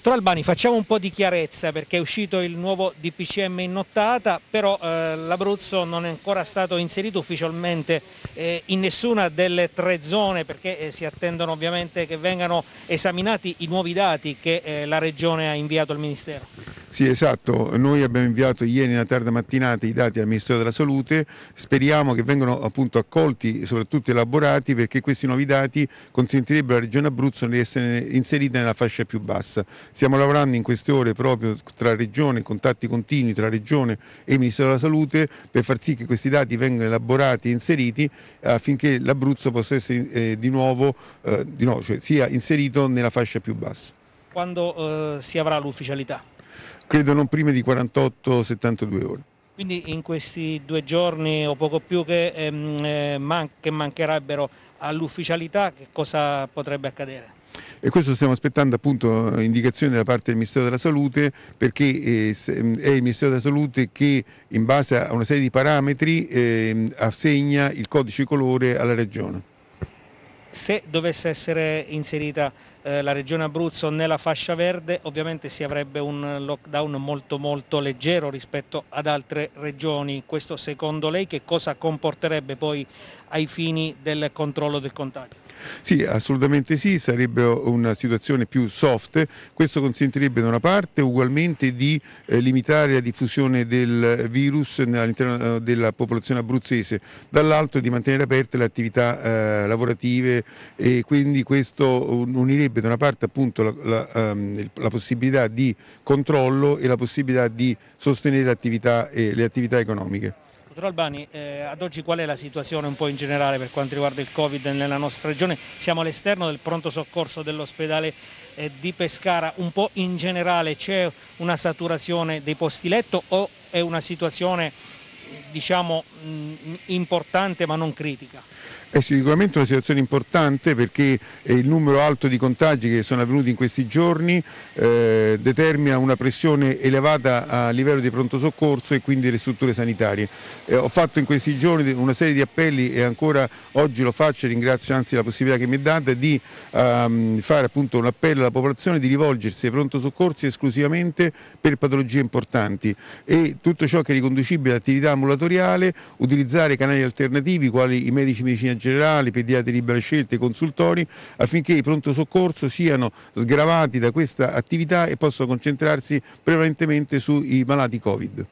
Dottor Albani, facciamo un po' di chiarezza perché è uscito il nuovo DPCM in nottata, però eh, l'Abruzzo non è ancora stato inserito ufficialmente eh, in nessuna delle tre zone perché eh, si attendono ovviamente che vengano esaminati i nuovi dati che eh, la Regione ha inviato al Ministero. Sì, esatto. Noi abbiamo inviato ieri nella tarda mattinata i dati al Ministero della Salute. Speriamo che vengano appunto accolti e soprattutto elaborati perché questi nuovi dati consentirebbero alla Regione Abruzzo di essere inserita nella fascia più bassa. Stiamo lavorando in queste ore proprio tra Regione, contatti continui tra Regione e Ministero della Salute per far sì che questi dati vengano elaborati e inseriti affinché l'Abruzzo possa essere eh, di nuovo, eh, di nuovo cioè, sia inserito nella fascia più bassa. Quando eh, si avrà l'ufficialità? credo non prima di 48-72 ore. Quindi in questi due giorni o poco più che, ehm, eh, man che mancherebbero all'ufficialità, che cosa potrebbe accadere? E questo stiamo aspettando appunto indicazioni da parte del Ministero della Salute perché eh, ehm, è il Ministero della Salute che in base a una serie di parametri eh, assegna il codice colore alla regione. Se dovesse essere inserita eh, la regione Abruzzo nella fascia verde, ovviamente si avrebbe un lockdown molto molto leggero rispetto ad altre regioni. Questo secondo lei che cosa comporterebbe poi ai fini del controllo del contagio? Sì, assolutamente sì, sarebbe una situazione più soft, questo consentirebbe da una parte ugualmente di eh, limitare la diffusione del virus all'interno eh, della popolazione abruzzese, dall'altro di mantenere aperte le attività eh, lavorative e quindi questo unirebbe da una parte appunto la, la, um, la possibilità di controllo e la possibilità di sostenere attività, eh, le attività economiche. Dottor Albani, eh, ad oggi qual è la situazione un po' in generale per quanto riguarda il Covid nella nostra regione? Siamo all'esterno del pronto soccorso dell'ospedale eh, di Pescara, un po' in generale c'è una saturazione dei posti letto o è una situazione diciamo, mm, importante ma non critica. È sicuramente una situazione importante perché eh, il numero alto di contagi che sono avvenuti in questi giorni eh, determina una pressione elevata a livello di pronto soccorso e quindi delle strutture sanitarie. Eh, ho fatto in questi giorni una serie di appelli e ancora oggi lo faccio, e ringrazio anzi la possibilità che mi è data di ehm, fare appunto un appello alla popolazione di rivolgersi ai pronto soccorsi esclusivamente per patologie importanti e tutto ciò che è riconducibile all'attività ambulatoria ambulatoriale, utilizzare canali alternativi quali i medici di medicina generale, pediatri libera scelta, i consultori, affinché i pronto soccorso siano sgravati da questa attività e possano concentrarsi prevalentemente sui malati Covid.